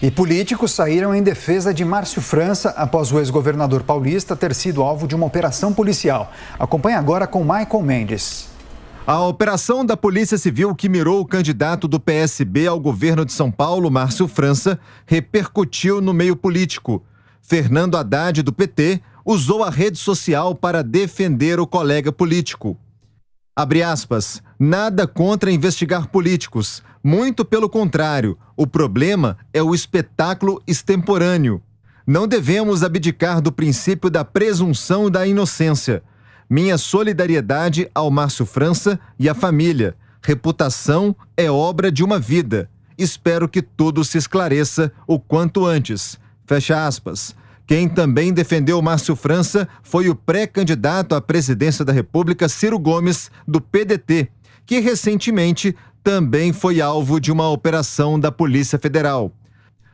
E políticos saíram em defesa de Márcio França após o ex-governador paulista ter sido alvo de uma operação policial. Acompanhe agora com Michael Mendes. A operação da Polícia Civil que mirou o candidato do PSB ao governo de São Paulo, Márcio França, repercutiu no meio político. Fernando Haddad, do PT, usou a rede social para defender o colega político. Abre aspas, nada contra investigar políticos, muito pelo contrário, o problema é o espetáculo extemporâneo. Não devemos abdicar do princípio da presunção da inocência. Minha solidariedade ao Márcio França e à família. Reputação é obra de uma vida. Espero que tudo se esclareça o quanto antes. Fecha aspas. Quem também defendeu Márcio França foi o pré-candidato à presidência da República, Ciro Gomes, do PDT, que recentemente também foi alvo de uma operação da Polícia Federal.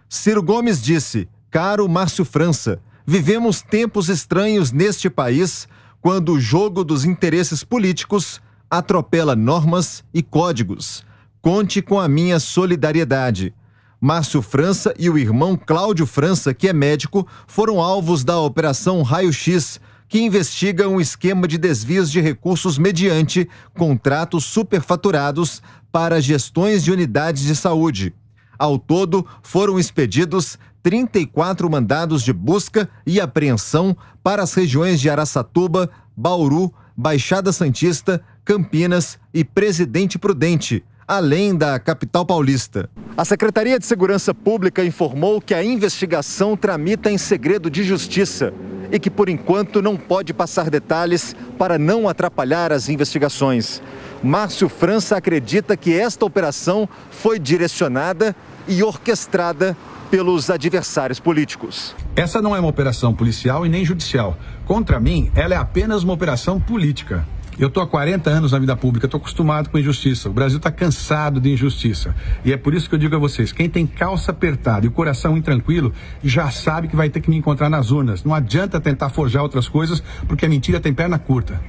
Ciro Gomes disse: Caro Márcio França, vivemos tempos estranhos neste país quando o jogo dos interesses políticos atropela normas e códigos. Conte com a minha solidariedade. Márcio França e o irmão Cláudio França, que é médico, foram alvos da Operação Raio-X que investiga um esquema de desvios de recursos mediante contratos superfaturados para gestões de unidades de saúde. Ao todo, foram expedidos 34 mandados de busca e apreensão para as regiões de Araçatuba, Bauru, Baixada Santista, Campinas e Presidente Prudente, além da capital paulista. A Secretaria de Segurança Pública informou que a investigação tramita em segredo de justiça e que, por enquanto, não pode passar detalhes para não atrapalhar as investigações. Márcio França acredita que esta operação foi direcionada e orquestrada pelos adversários políticos. Essa não é uma operação policial e nem judicial. Contra mim, ela é apenas uma operação política. Eu estou há 40 anos na vida pública, estou acostumado com injustiça. O Brasil está cansado de injustiça. E é por isso que eu digo a vocês: quem tem calça apertada e o coração intranquilo já sabe que vai ter que me encontrar nas urnas. Não adianta tentar forjar outras coisas, porque a mentira tem perna curta.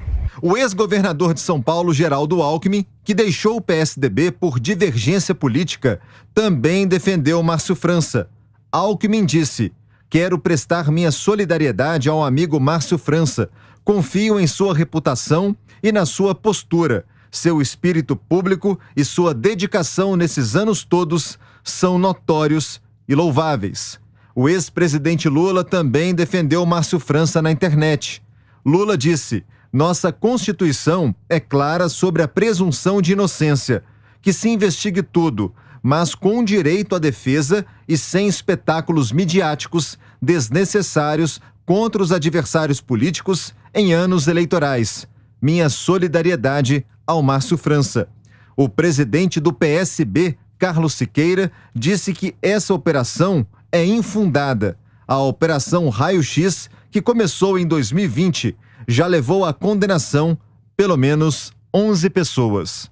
O ex-governador de São Paulo, Geraldo Alckmin, que deixou o PSDB por divergência política, também defendeu Márcio França. Alckmin disse: Quero prestar minha solidariedade ao amigo Márcio França, confiam em sua reputação e na sua postura. Seu espírito público e sua dedicação nesses anos todos são notórios e louváveis. O ex-presidente Lula também defendeu Márcio França na internet. Lula disse: Nossa Constituição é clara sobre a presunção de inocência, que se investigue tudo, mas com direito à defesa e sem espetáculos midiáticos desnecessários contra os adversários políticos em anos eleitorais. Minha solidariedade ao Márcio França. O presidente do PSB, Carlos Siqueira, disse que essa operação é infundada. A Operação Raio X, que começou em 2020, já levou à condenação pelo menos 11 pessoas.